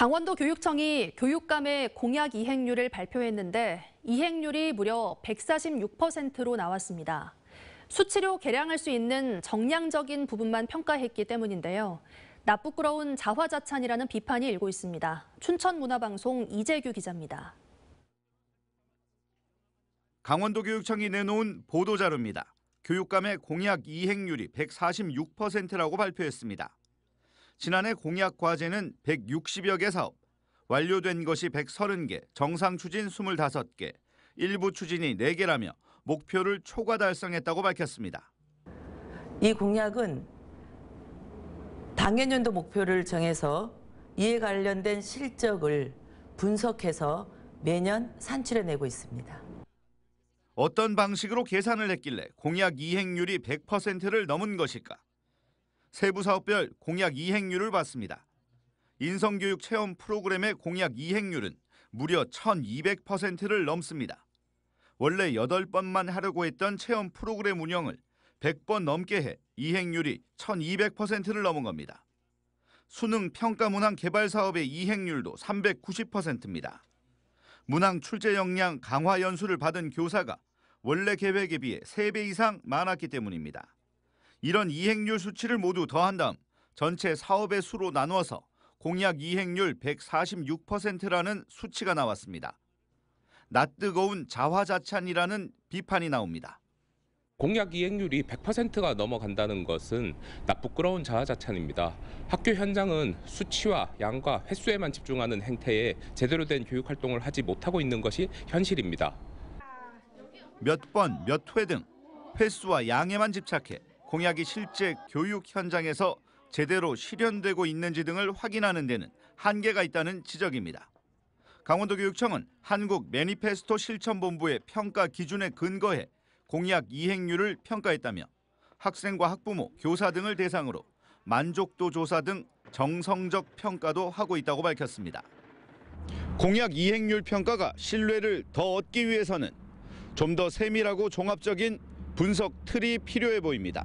강원도 교육청이 교육감의 공약 이행률을 발표했는데 이행률이 무려 146%로 나왔습니다. 수치로 개량할수 있는 정량적인 부분만 평가했기 때문인데요. 나쁘끄러운 자화자찬이라는 비판이 일고 있습니다. 춘천문화방송 이재규 기자입니다. 강원도 교육청이 내놓은 보도자료입니다. 교육감의 공약 이행률이 146%라고 발표했습니다. 지난해 공약 과제는 160여 개 사업, 완료된 것이 130개, 정상 추진 25개, 일부 추진이 4개라며 목표를 초과 달성했다고 밝혔습니다. 이 공약은 당해년도 목표를 정해서 이에 관련된 실적을 분석해서 매년 산출해내고 있습니다. 어떤 방식으로 계산을 했길래 공약 이행률이 100%를 넘은 것일까? 세부 사업별 공약 이행률을 봤습니다. 인성교육 체험 프로그램의 공약 이행률은 무려 1200%를 넘습니다. 원래 8번만 하려고 했던 체험 프로그램 운영을 100번 넘게 해 이행률이 1200%를 넘은 겁니다. 수능 평가 문항 개발 사업의 이행률도 390%입니다. 문항 출제 역량 강화 연수를 받은 교사가 원래 계획에 비해 3배 이상 많았기 때문입니다. 이런 이행률 수치를 모두 더한 다음 전체 사업의 수로 나누어서 공약 이행률 146%라는 수치가 나왔습니다. 낯뜨거운 자화자찬이라는 비판이 나옵니다. 공약 이행률이 100%가 넘어간다는 것은 나부끄러운 자화자찬입니다. 학교 현장은 수치와 양과 횟수에만 집중하는 행태에 제대로 된 교육 활동을 하지 못하고 있는 것이 현실입니다. 몇 번, 몇 회 등 횟수와 양에만 집착해 공약이 실제 교육 현장에서 제대로 실현되고 있는지 등을 확인하는 데는 한계가 있다는 지적입니다. 강원도교육청은 한국 매니페스토 실천본부의 평가 기준에 근거해 공약 이행률을 평가했다며 학생과 학부모, 교사 등을 대상으로 만족도 조사 등 정성적 평가도 하고 있다고 밝혔습니다. 공약 이행률 평가가 신뢰를 더 얻기 위해서는 좀 더 세밀하고 종합적인 분석 틀이 필요해 보입니다.